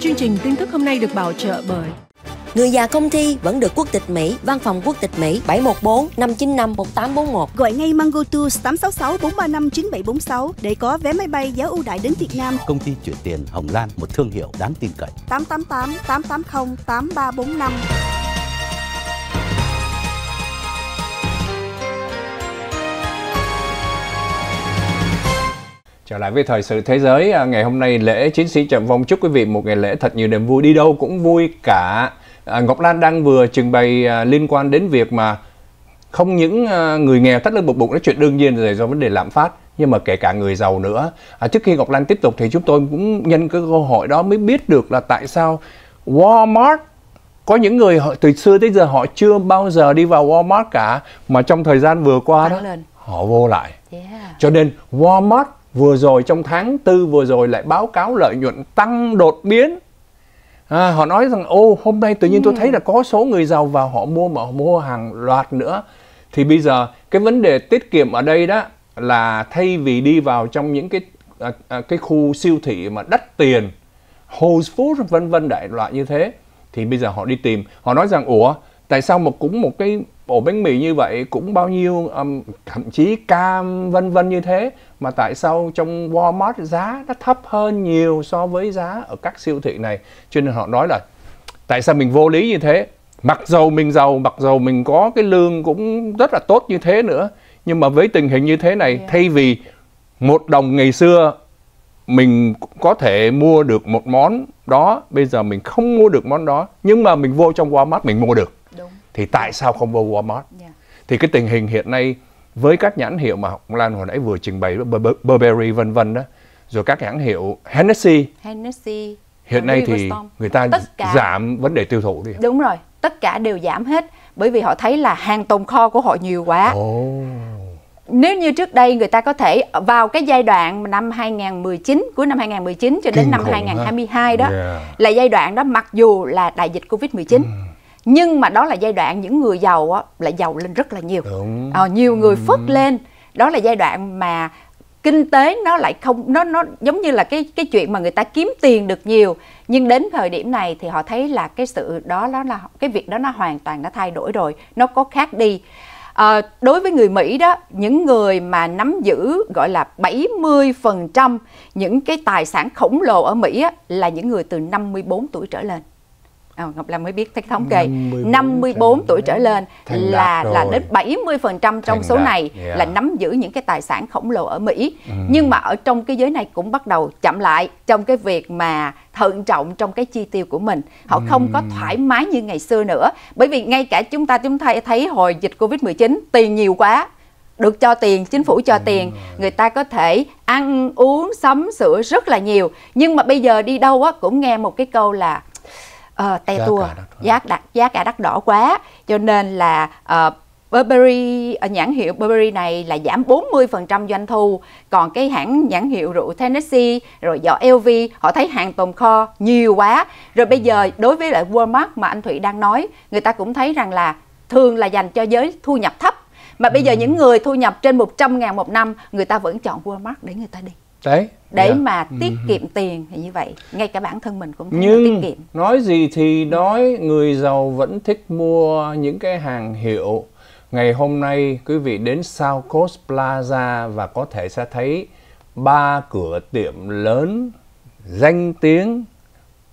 Chương trình tin tức hôm nay được bảo trợ bởi Người già công ty vẫn được quốc tịch Mỹ, văn phòng quốc tịch Mỹ 714 595 1841. Gọi ngay Mango Tours 866 435 9746 để có vé máy bay giá ưu đại đến Việt Nam. Công ty chuyển tiền Hồng Lan, một thương hiệu đáng tin cậy. 888 880 8345. Trở lại với thời sự thế giới, à, ngày hôm nay lễ chiến sĩ Trầm Vong chúc quý vị một ngày lễ thật nhiều niềm vui, đi đâu cũng vui cả. À, Ngọc Lan đang vừa trình bày à, liên quan đến việc mà không những người nghèo thắt lưng buộc bụng nói chuyện đương nhiên rồi do vấn đề lạm phát nhưng mà kể cả người giàu nữa. À, trước khi Ngọc Lan tiếp tục thì chúng tôi cũng nhân cái cơ hội đó mới biết được là tại sao Walmart có những người họ, từ xưa tới giờ họ chưa bao giờ đi vào Walmart cả mà trong thời gian vừa qua đó họ vô lại. Cho nên Walmart vừa rồi trong tháng tư vừa rồi lại báo cáo lợi nhuận tăng đột biến à, họ nói rằng ô hôm nay tự nhiên tôi ừ. thấy là có số người giàu vào họ mua mà họ mua hàng loạt nữa thì bây giờ cái vấn đề tiết kiệm ở đây đó là thay vì đi vào trong những cái à, à, cái khu siêu thị mà đắt tiền Whole Foods vân vân đại loại như thế thì bây giờ họ đi tìm họ nói rằng ủa tại sao một cũng một cái ổ bánh mì như vậy cũng bao nhiêu um, thậm chí cam vân vân như thế mà tại sao trong Walmart giá nó thấp hơn nhiều so với giá ở các siêu thị này cho nên họ nói là tại sao mình vô lý như thế mặc dầu mình giàu mặc dầu mình có cái lương cũng rất là tốt như thế nữa nhưng mà với tình hình như thế này yeah. thay vì một đồng ngày xưa mình có thể mua được một món đó bây giờ mình không mua được món đó nhưng mà mình vô trong Walmart mình mua được thì tại sao không vô Walmart? Yeah. Dạ. Thì cái tình hình hiện nay với các nhãn hiệu mà Hồng Lan hồi nãy vừa trình bày Burberry vân vân đó, rồi các nhãn hiệu Hennessy. Hennessy. Hiện nay thì người ta tất cả... giảm vấn đề tiêu thụ đi. Đúng rồi, tất cả đều giảm hết bởi vì họ thấy là hàng tồn kho của họ nhiều quá. Oh. Nếu như trước đây người ta có thể vào cái giai đoạn năm 2019, cuối năm 2019 cho đến Kinh năm 2022 ha. đó yeah. là giai đoạn đó mặc dù là đại dịch Covid-19 mm nhưng mà đó là giai đoạn những người giàu á, lại giàu lên rất là nhiều À, nhiều người ừ. phất lên đó là giai đoạn mà kinh tế nó lại không nó nó giống như là cái cái chuyện mà người ta kiếm tiền được nhiều nhưng đến thời điểm này thì họ thấy là cái sự đó đó là cái việc đó nó hoàn toàn đã thay đổi rồi nó có khác đi à, đối với người Mỹ đó những người mà nắm giữ gọi là 70% phần trăm những cái tài sản khổng lồ ở Mỹ á, là những người từ 54 tuổi trở lên À, Ngọc Lam mới biết thấy thống kê 54, 54 tuổi trở lên là là đến 70% trong số này yeah. là nắm giữ những cái tài sản khổng lồ ở Mỹ. Ừ. Nhưng mà ở trong cái giới này cũng bắt đầu chậm lại trong cái việc mà thận trọng trong cái chi tiêu của mình. Họ ừ. không có ừ. thoải mái như ngày xưa nữa. Bởi vì ngay cả chúng ta chúng ta thấy hồi dịch Covid-19 tiền nhiều quá được cho tiền chính phủ cho ừ. tiền người ta có thể ăn uống sắm sửa rất là nhiều nhưng mà bây giờ đi đâu á cũng nghe một cái câu là uh, ờ, tè tua giá đắt giá cả đắt đỏ quá cho nên là uh, Burberry ờ, nhãn hiệu Burberry này là giảm 40% doanh thu, còn cái hãng nhãn hiệu rượu Tennessee rồi giỏ LV họ thấy hàng tồn kho nhiều quá. Rồi bây ừ. giờ đối với lại Walmart mà anh Thụy đang nói, người ta cũng thấy rằng là thường là dành cho giới thu nhập thấp. Mà bây giờ ừ. những người thu nhập trên 100 ngàn một năm, người ta vẫn chọn Walmart để người ta đi đấy để yeah. Dạ. mà ừ, tiết ừ, ừ. kiệm tiền thì như vậy ngay cả bản thân mình cũng nhưng tiết kiệm nói gì thì nói người giàu vẫn thích mua những cái hàng hiệu ngày hôm nay quý vị đến South Coast Plaza và có thể sẽ thấy ba cửa tiệm lớn danh tiếng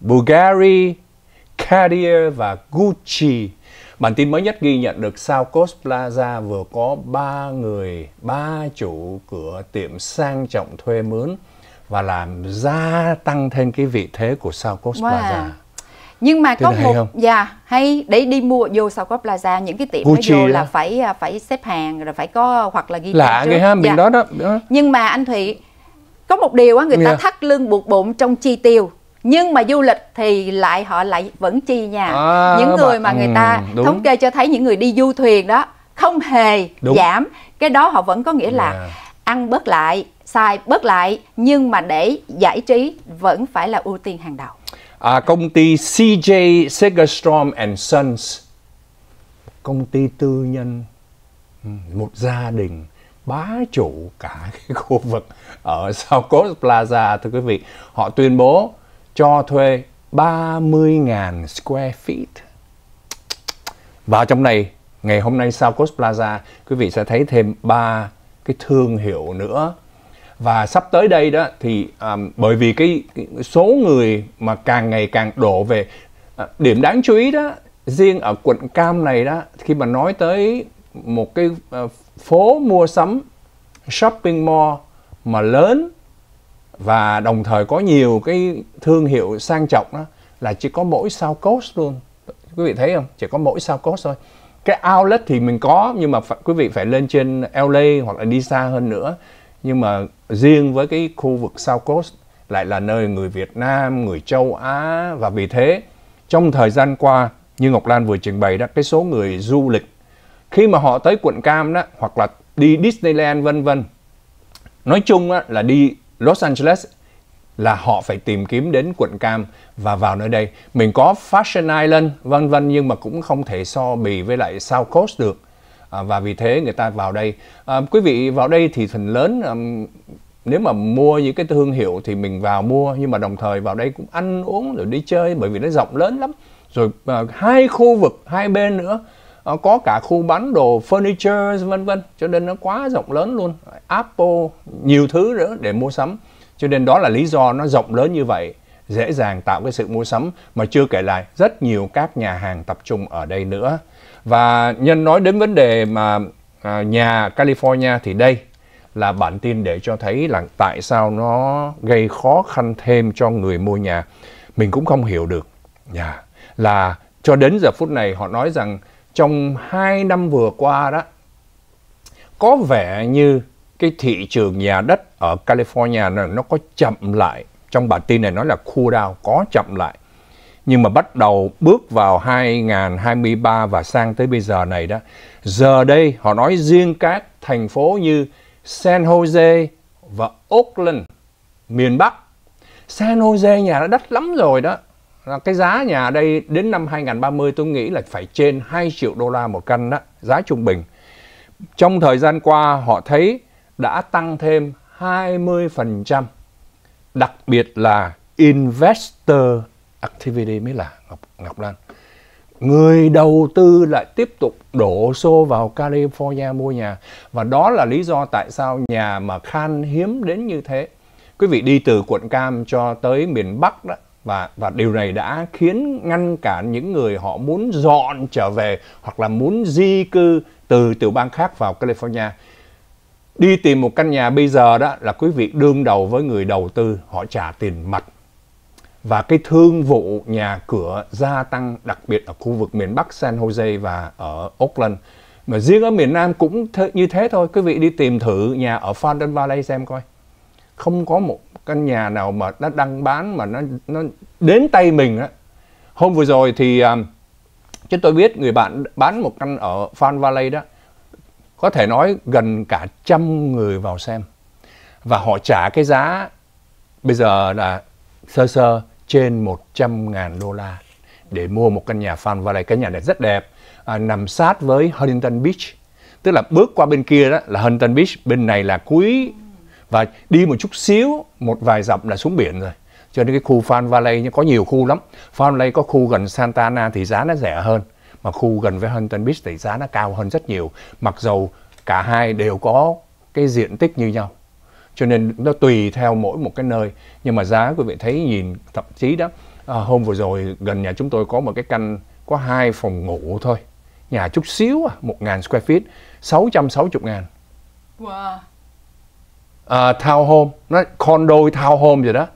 Bulgari, Cartier và Gucci Bản tin mới nhất ghi nhận được sao Coast Plaza vừa có 3 người, 3 chủ cửa tiệm sang trọng thuê mướn và làm gia tăng thêm cái vị thế của sao Coast wow. Plaza. Nhưng mà Thế có một không? dạ hay để đi mua vô sao Coast Plaza những cái tiệm Gucci nó vô là phải à, phải xếp hàng rồi phải có hoặc là ghi Lạ ghê ha, mình dạ. đó đó. Nhưng mà anh Thụy có một điều á người yeah. ta dạ. thắt lưng buộc bụng trong chi tiêu nhưng mà du lịch thì lại họ lại vẫn chi nhà à, những người mà, mà người ta ừ, thống kê cho thấy những người đi du thuyền đó không hề đúng. giảm cái đó họ vẫn có nghĩa là yeah. ăn bớt lại xài bớt lại nhưng mà để giải trí vẫn phải là ưu tiên hàng đầu à, công ty CJ Segerstrom and Sons công ty tư nhân ừ, một gia đình bá chủ cả cái khu vực ở South Coast Plaza thưa quý vị họ tuyên bố cho thuê 30.000 square feet. vào trong này, ngày hôm nay South Coast Plaza, quý vị sẽ thấy thêm ba cái thương hiệu nữa. Và sắp tới đây đó thì um, bởi vì cái, cái số người mà càng ngày càng đổ về à, điểm đáng chú ý đó riêng ở quận Cam này đó khi mà nói tới một cái uh, phố mua sắm shopping mall mà lớn và đồng thời có nhiều cái thương hiệu sang trọng đó là chỉ có mỗi sao cost luôn quý vị thấy không chỉ có mỗi sao cost thôi cái outlet thì mình có nhưng mà phải, quý vị phải lên trên LA hoặc là đi xa hơn nữa nhưng mà riêng với cái khu vực South Coast lại là nơi người Việt Nam, người châu Á và vì thế trong thời gian qua như Ngọc Lan vừa trình bày đó cái số người du lịch khi mà họ tới quận Cam đó hoặc là đi Disneyland vân vân nói chung đó, là đi Los Angeles là họ phải tìm kiếm đến quận cam và vào nơi đây. Mình có Fashion Island vân vân nhưng mà cũng không thể so bì với lại South Coast được. À, và vì thế người ta vào đây. À, quý vị vào đây thì phần lớn um, nếu mà mua những cái thương hiệu thì mình vào mua nhưng mà đồng thời vào đây cũng ăn uống rồi đi chơi bởi vì nó rộng lớn lắm. Rồi à, hai khu vực hai bên nữa có cả khu bán đồ furniture vân vân cho nên nó quá rộng lớn luôn apple nhiều thứ nữa để mua sắm cho nên đó là lý do nó rộng lớn như vậy dễ dàng tạo cái sự mua sắm mà chưa kể lại rất nhiều các nhà hàng tập trung ở đây nữa và nhân nói đến vấn đề mà à, nhà California thì đây là bản tin để cho thấy là tại sao nó gây khó khăn thêm cho người mua nhà mình cũng không hiểu được nhà dạ. yeah. là cho đến giờ phút này họ nói rằng trong hai năm vừa qua đó có vẻ như cái thị trường nhà đất ở California này nó có chậm lại trong bản tin này nói là khu down có chậm lại nhưng mà bắt đầu bước vào 2023 và sang tới bây giờ này đó giờ đây họ nói riêng các thành phố như San Jose và Oakland miền Bắc San Jose nhà đã đất lắm rồi đó là cái giá nhà ở đây đến năm 2030 tôi nghĩ là phải trên 2 triệu đô la một căn đó, giá trung bình. Trong thời gian qua họ thấy đã tăng thêm 20%, đặc biệt là investor activity mới là Ngọc, Ngọc Lan. Người đầu tư lại tiếp tục đổ xô vào California mua nhà và đó là lý do tại sao nhà mà khan hiếm đến như thế. Quý vị đi từ quận Cam cho tới miền Bắc đó và và điều này đã khiến ngăn cản những người họ muốn dọn trở về hoặc là muốn di cư từ tiểu bang khác vào California đi tìm một căn nhà bây giờ đó là quý vị đương đầu với người đầu tư họ trả tiền mặt và cái thương vụ nhà cửa gia tăng đặc biệt ở khu vực miền Bắc San Jose và ở Oakland mà riêng ở miền Nam cũng th- như thế thôi quý vị đi tìm thử nhà ở Fountain Valley xem coi không có một căn nhà nào mà nó đăng bán mà nó nó đến tay mình á hôm vừa rồi thì à, chứ tôi biết người bạn bán một căn ở Phan Valley đó có thể nói gần cả trăm người vào xem và họ trả cái giá bây giờ là sơ sơ trên 100 ngàn đô la để mua một căn nhà Phan Valley cái nhà này rất đẹp à, nằm sát với Huntington Beach tức là bước qua bên kia đó là Huntington Beach bên này là cuối và đi một chút xíu một vài dặm là xuống biển rồi cho nên cái khu Fan Valley có nhiều khu lắm Fan Valley có khu gần Santa Ana thì giá nó rẻ hơn mà khu gần với Huntington Beach thì giá nó cao hơn rất nhiều mặc dầu cả hai đều có cái diện tích như nhau cho nên nó tùy theo mỗi một cái nơi nhưng mà giá quý vị thấy nhìn thậm chí đó à, hôm vừa rồi gần nhà chúng tôi có một cái căn có hai phòng ngủ thôi nhà chút xíu à, 1.000 square feet 660 ngàn wow uh, à, townhome nó condo townhome rồi đó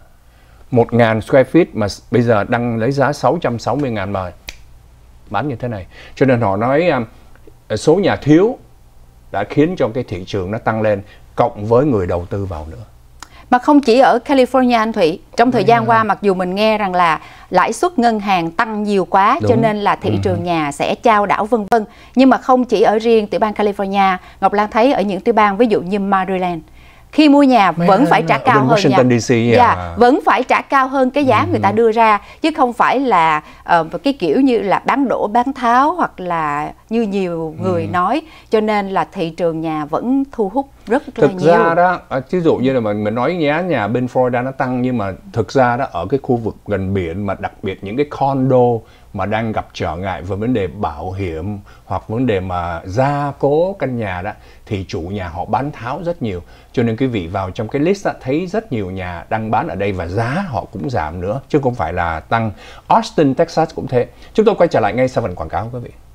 1.000 square feet mà bây giờ đang lấy giá 660 ngàn mời bán như thế này cho nên họ nói uh, số nhà thiếu đã khiến cho cái thị trường nó tăng lên cộng với người đầu tư vào nữa mà không chỉ ở California anh thủy trong thời gian ừ. qua mặc dù mình nghe rằng là lãi suất ngân hàng tăng nhiều quá Đúng. cho nên là thị ừ. trường ừ. nhà sẽ trao đảo vân vân nhưng mà không chỉ ở riêng tiểu bang California Ngọc Lan thấy ở những tiểu bang ví dụ như Maryland khi mua nhà vẫn phải trả cao hơn Washington DC à. dạ, vẫn phải trả cao hơn cái giá ừ. người ta đưa ra chứ không phải là uh, cái kiểu như là bán đổ bán tháo hoặc là như nhiều người ừ. nói cho nên là thị trường nhà vẫn thu hút rất là nhiều. thực ra đó ví à, dụ như là mình nói giá nhà bên Florida nó tăng nhưng mà thực ra đó ở cái khu vực gần biển mà đặc biệt những cái condo mà đang gặp trở ngại về vấn đề bảo hiểm hoặc vấn đề mà gia cố căn nhà đó thì chủ nhà họ bán tháo rất nhiều cho nên quý vị vào trong cái list đó, thấy rất nhiều nhà đang bán ở đây và giá họ cũng giảm nữa chứ không phải là tăng Austin Texas cũng thế chúng tôi quay trở lại ngay sau phần quảng cáo quý vị